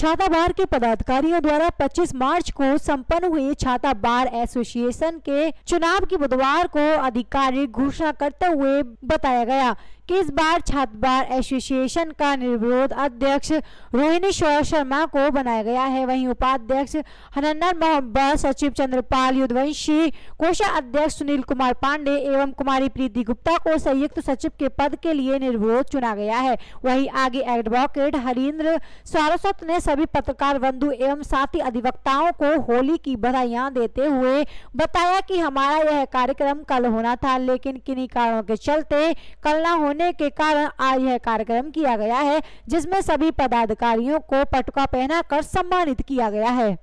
छाताबार के पदाधिकारियों द्वारा 25 मार्च को संपन्न हुए छाताबार एसोसिएशन के चुनाव की बुधवार को आधिकारिक घोषणा करते हुए बताया गया इस बार छात्र बार एसोसिएशन का निर्विरोध अध्यक्ष रोहिणी शर्मा को बनाया गया है वहीं उपाध्यक्ष हनन्ना मोहब्बत सचिव चंद्रपाल युद्धवंशी कोषा अध्यक्ष सुनील कुमार पांडे एवं कुमारी प्रीति गुप्ता को संयुक्त सचिव के पद के लिए निर्विरोध चुना गया है वहीं आगे एडवोकेट हरिंद्र सारस्वत ने सभी पत्रकार बंधु एवं साथी अधिवक्ताओं को होली की बधाइया देते हुए बताया की हमारा यह कार्यक्रम कल होना था लेकिन किन्हीं कारणों के चलते कल ना होने होने के कारण आज यह कार्यक्रम किया गया है जिसमें सभी पदाधिकारियों को पटका पहना कर सम्मानित किया गया है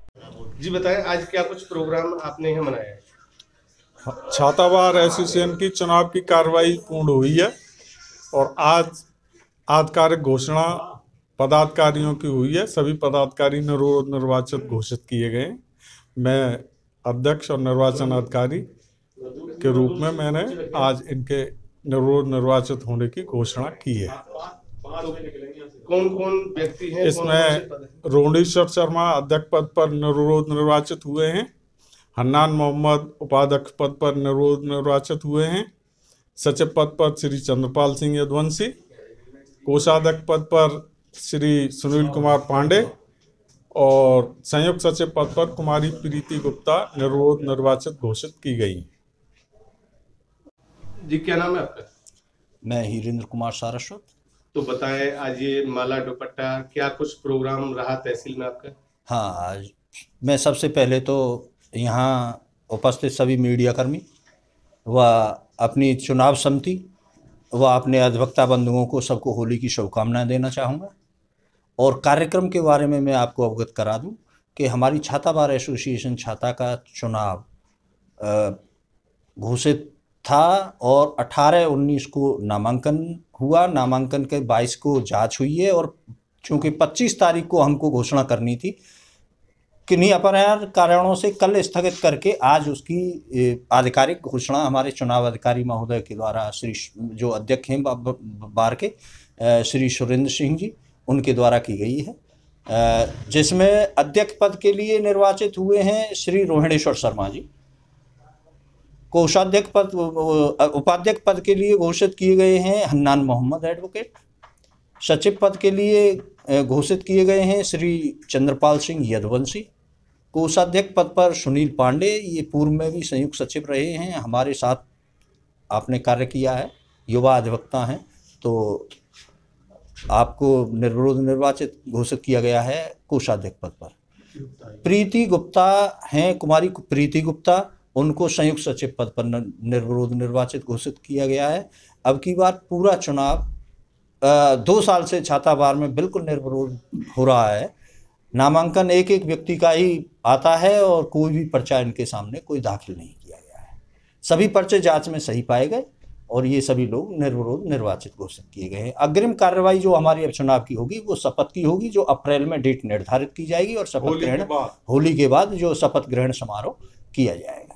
जी बताएं आज क्या कुछ प्रोग्राम आपने यहाँ मनाया है छातावार एसोसिएशन की चुनाव की कार्रवाई पूर्ण हुई है और आज आधिकारिक घोषणा पदाधिकारियों की हुई है सभी पदाधिकारी निर्वाचित घोषित किए गए मैं अध्यक्ष और निर्वाचन अधिकारी के रूप में मैंने आज इनके निर्वाचित होने की घोषणा की है कौन कौन व्यक्ति है इसमें रोणेश्वर शर्मा अध्यक्ष पद पर निर्विरोध निर्वाचित हुए हैं हन्नान मोहम्मद उपाध्यक्ष पद पर निर्विरोध निर्वाचित हुए हैं सचिव पद पर श्री चंद्रपाल सिंह यदवंशी कोषाध्यक्ष पद पर श्री सुनील कुमार पांडे और संयुक्त सचिव पद पर कुमारी प्रीति गुप्ता निर्वोध निर्वाचित घोषित की गई जी क्या नाम है आपका मैं हीरेंद्र कुमार सारस्वत तो बताएं आज ये माला दुपट्टा क्या कुछ प्रोग्राम रहा तहसील में आपका हाँ आज मैं सबसे पहले तो यहाँ उपस्थित सभी मीडियाकर्मी व अपनी चुनाव समिति व अपने अधिवक्ता बंधुओं को सबको होली की शुभकामनाएं देना चाहूँगा और कार्यक्रम के बारे में मैं आपको अवगत करा दूं कि हमारी छाता बार एसोसिएशन छाता का चुनाव घोषित था और 18-19 को नामांकन हुआ नामांकन के 22 को जांच हुई है और चूंकि 25 तारीख को हमको घोषणा करनी थी किन्हीं अपरिहार कारणों से कल स्थगित करके आज उसकी आधिकारिक घोषणा हमारे चुनाव अधिकारी महोदय के द्वारा श्री जो अध्यक्ष हैं बार के श्री सुरेंद्र सिंह जी उनके द्वारा की गई है जिसमें अध्यक्ष पद के लिए निर्वाचित हुए हैं श्री रोहिणेश्वर शर्मा जी कोषाध्यक्ष पद उपाध्यक्ष पद के लिए घोषित किए गए हैं हन्नान मोहम्मद एडवोकेट सचिव पद के लिए घोषित किए गए हैं श्री चंद्रपाल सिंह यदवंशी कोषाध्यक्ष पद पर सुनील पांडे ये पूर्व में भी संयुक्त सचिव रहे हैं हमारे साथ आपने कार्य किया है युवा अधिवक्ता हैं तो आपको निर्विरोध निर्वाचित घोषित किया गया है कोषाध्यक्ष पद पर प्रीति गुप्ता हैं कुमारी प्रीति गुप्ता उनको संयुक्त सचिव पद पर निर्विरोध निर्वाचित घोषित किया गया है अब की बार पूरा चुनाव दो साल से छातावार में बिल्कुल निर्विरोध हो रहा है नामांकन एक एक व्यक्ति का ही आता है और कोई भी पर्चा इनके सामने कोई दाखिल नहीं किया गया है सभी पर्चे जांच में सही पाए गए और ये सभी लोग निर्विरोध निर्वाचित घोषित किए गए हैं अग्रिम कार्रवाई जो हमारी अब चुनाव की होगी वो शपथ की होगी जो अप्रैल में डेट निर्धारित की जाएगी और शपथ ग्रहण होली के बाद जो शपथ ग्रहण समारोह किया जाएगा